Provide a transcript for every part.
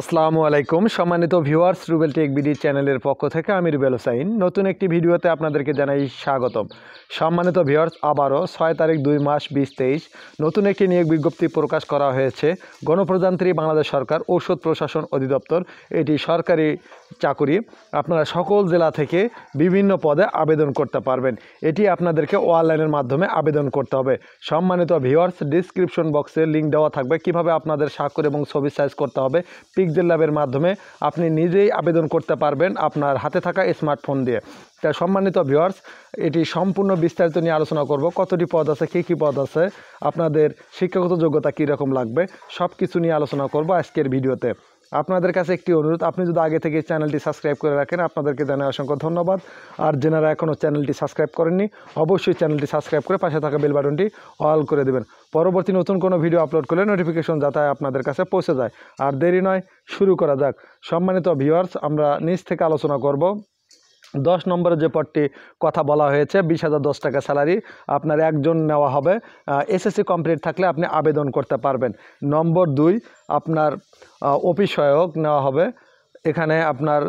আসসালামু আলাইকুম সম্মানিত ভিউয়ার্স রুবেল টেক বিডি চ্যানেলের পক্ষ থেকে আমি রুবেল হোসাইন নতুন একটি ভিডিওতে আপনাদেরকে জানাই স্বাগতম সম্মানিত ভিউয়ার্স আবারও ছয় তারিখ দুই মাস বিশ তেইশ নতুন একটি নিয়োগ বিজ্ঞপ্তি প্রকাশ করা হয়েছে গণপ্রজান্ত্রী বাংলাদেশ সরকার ঔষধ প্রশাসন অধিদপ্তর এটি সরকারি চাকুরি আপনারা সকল জেলা থেকে বিভিন্ন পদে আবেদন করতে পারবেন এটি আপনাদেরকে অনলাইনের মাধ্যমে আবেদন করতে হবে সম্মানিত ভিউয়ার্স ডিসক্রিপশন বক্সে লিঙ্ক দেওয়া থাকবে কিভাবে আপনাদের স্বাক্ষর এবং ছবি সাইজ করতে হবে পিকজেল ল্যাবের মাধ্যমে আপনি নিজেই আবেদন করতে পারবেন আপনার হাতে থাকা স্মার্টফোন দিয়ে তাই সম্মানিত ভিওয়ার্স এটি সম্পূর্ণ বিস্তারিত নিয়ে আলোচনা করব কতটি পদ আছে কী কী পদ আছে আপনাদের শিক্ষাগত যোগ্যতা কীরকম লাগবে সব কিছু নিয়ে আলোচনা করব আজকের ভিডিওতে আপনাদের কাছে একটি অনুরোধ আপনি যদি আগে থেকে চ্যানেলটি সাবস্ক্রাইব করে রাখেন আপনাদেরকে জানাই অসংখ্য ধন্যবাদ আর যেনারা এখনও চ্যানেলটি সাবস্ক্রাইব করেননি অবশ্যই চ্যানেলটি সাবস্ক্রাইব করে পাশে থাকা বেল বাটনটি অল করে দেবেন পরবর্তী নতুন কোনো ভিডিও আপলোড করলে নোটিফিকেশন যাতে আপনাদের কাছে পৌঁছে যায় আর দেরি নয় শুরু করা যাক সম্মানিত ভিউয়ার্স আমরা নিজ থেকে আলোচনা করব দশ নম্বরের যে পদটি কথা বলা হয়েছে বিশ হাজার দশ টাকা স্যালারি আপনার একজন নেওয়া হবে এসএসসি কমপ্লিট থাকলে আপনি আবেদন করতে পারবেন নম্বর দুই আপনার অফিস সহায়ক নেওয়া হবে এখানে আপনার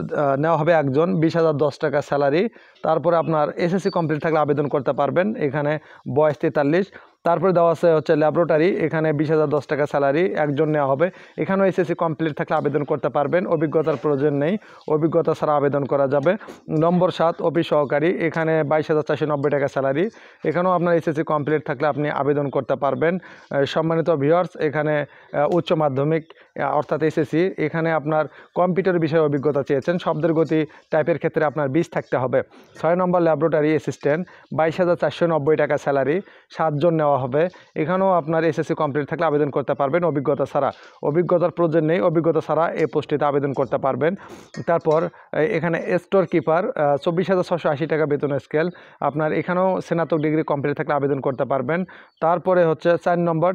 নেওয়া হবে একজন বিশ হাজার দশ টাকা স্যালারি তারপরে আপনার এসএসসি কমপ্লিট থাকলে আবেদন করতে পারবেন এখানে বয়স তেতাল্লিশ তারপরে দেওয়া আছে হচ্ছে ল্যাবরেটরি এখানে বিশ হাজার দশ টাকা স্যালারি একজন নেওয়া হবে এখানেও এসএসসি কমপ্লিট থাকলে আবেদন করতে পারবেন অভিজ্ঞতার প্রয়োজন নেই অভিজ্ঞতা ছাড়া আবেদন করা যাবে নম্বর সাত অফিস সহকারী এখানে বাইশ হাজার চারশো নব্বই টাকা স্যালারি এখানেও আপনার এসএসসি কমপ্লিট থাকলে আপনি আবেদন করতে পারবেন সম্মানিত ভিওয়ার্স এখানে উচ্চ মাধ্যমিক অর্থাৎ এসএসসি এখানে আপনার কম্পিউটার বিষয়ে অভিজ্ঞতা চেয়েছেন শব্দের গতি টাইপের ক্ষেত্রে আপনার বিশ থাকতে হবে ছয় নম্বর ল্যাবরেটারি অ্যাসিস্ট্যান্ট বাইশ হাজার চারশো নব্বই টাকা স্যালারি সাতজন নেওয়া হবে এখানেও আপনার এসএসসি কমপ্লিট থাকলে আবেদন করতে পারবেন অভিজ্ঞতা ছাড়া অভিজ্ঞতার প্রয়োজন নেই অভিজ্ঞতা ছাড়া এ পোস্টটিতে আবেদন করতে পারবেন তারপর এখানে স্টোর কিপার চব্বিশ হাজার ছশো আশি টাকা বেতন স্কেল আপনার এখানেও স্নাতক ডিগ্রি কমপ্লিট থাকলে আবেদন করতে পারবেন তারপরে হচ্ছে চার নম্বর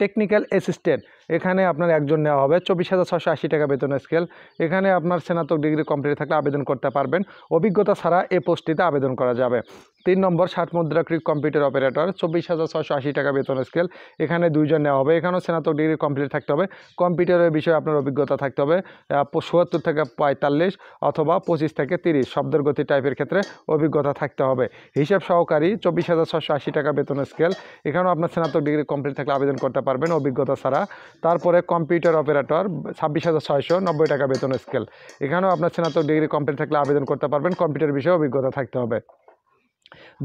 টেকনিক্যাল অ্যাসিস্ট্যান্ট এখানে আপনার একজন নেওয়া হবে চব্বিশ হাজার ছশো আশি টাকা বেতন স্কেল এখানে আপনার স্নাতক ডিগ্রি কমপ্লিট থাকলে আবেদন করতে পারবেন অভিজ্ঞতা ছাড়া এ পোস্টটিতে আবেদন করা যাবে তিন নম্বর ষাট মুদ্রাকৃত কম্পিউটার অপারেটর চব্বিশ হাজার ছশো আশি টাকা বেতন স্কেল এখানে দুইজন নেওয়া হবে এখানেও স্নাতক ডিগ্রি কমপ্লিট থাকতে হবে কম্পিউটারের বিষয়ে আপনার অভিজ্ঞতা থাকতে হবে সত্তর থেকে পঁয়তাল্লিশ অথবা পঁচিশ থেকে তিরিশ শব্দের গতি টাইপের ক্ষেত্রে অভিজ্ঞতা থাকতে হবে হিসাব সহকারী চব্বিশ হাজার ছশো আশি টাকা বেতন স্কেল এখানেও আপনার স্নাতক ডিগ্রি কমপ্লিট থাকলে আবেদন করতে পারবেন অভিজ্ঞতা ছাড়া তারপরে কম্পিউটার অপারেটর ছাব্বিশ হাজার ছয়শো নব্বই টাকা বেতন স্কেল এখানেও আপনার স্নাতক ডিগ্রি কমপ্লিট থাকলে আবেদন করতে পারবেন কম্পিউটার বিষয়ে অভিজ্ঞতা থাকতে হবে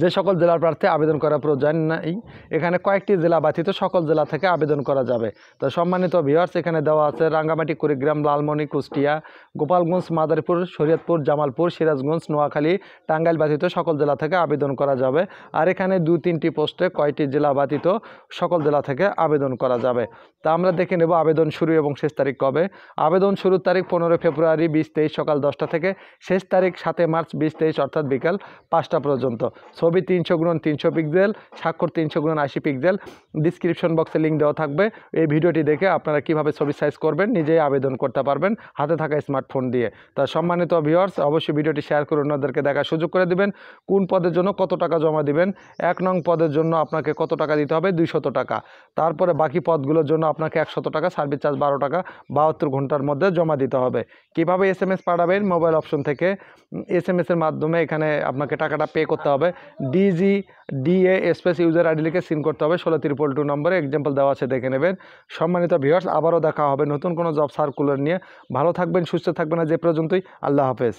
যে সকল জেলার প্রার্থী আবেদন করা প্রয়োজন নাই এখানে কয়েকটি জেলা ব্যতীত সকল জেলা থেকে আবেদন করা যাবে তো সম্মানিত ভিওয়ার্স এখানে দেওয়া আছে রাঙ্গামাটি কুড়িগ্রাম লালমনি কুষ্টিয়া গোপালগঞ্জ মাদারীপুর শরীয়তপুর জামালপুর সিরাজগঞ্জ নোয়াখালী টাঙ্গাইল ব্যতীত সকল জেলা থেকে আবেদন করা যাবে আর এখানে দু তিনটি পোস্টে কয়টি জেলা ব্যতীত সকল জেলা থেকে আবেদন করা যাবে তা আমরা দেখে নেব আবেদন শুরু এবং শেষ তারিখ কবে আবেদন শুরুর তারিখ পনেরো ফেব্রুয়ারি বিশ তেইশ সকাল দশটা থেকে শেষ তারিখ সাতে মার্চ বিশ তেইশ অর্থাৎ বিকাল পাঁচটা পর্যন্ত ছবি তিনশো গুণ তিনশো পিক্সেল স্বাক্ষর তিনশো গুণ আশি পিক্সেল ডিসক্রিপশন বক্সে লিঙ্ক দেওয়া থাকবে এই ভিডিওটি দেখে আপনারা কিভাবে ছবি সাইজ করবেন নিজেই আবেদন করতে পারবেন হাতে থাকা স্মার্টফোন দিয়ে তা সম্মানিত ভিওর্স অবশ্যই ভিডিওটি শেয়ার করে অন্যদেরকে দেখার সুযোগ করে দেবেন কোন পদের জন্য কত টাকা জমা দিবেন এক নং পদের জন্য আপনাকে কত টাকা দিতে হবে দুইশত টাকা তারপরে বাকি পদগুলোর জন্য আপনাকে একশত টাকা সার্ভিস চার্জ বারো টাকা বাহাত্তর ঘন্টার মধ্যে জমা দিতে হবে কিভাবে এস এম এস পাঠাবেন মোবাইল অপশন থেকে এস এম এসের মাধ্যমে এখানে আপনাকে টাকাটা পে করতে হবে হবে DG DA space user ID লিখে সিন করতে হবে ষোলো ত্রিপল টু নম্বরে এক্সাম্পল দেওয়া আছে দেখে নেবেন সম্মানিত ভিউয়ার্স আবারও দেখা হবে নতুন কোনো জব সার্কুলার নিয়ে ভালো থাকবেন সুস্থ থাকবেন যে পর্যন্তই আল্লাহ হাফেজ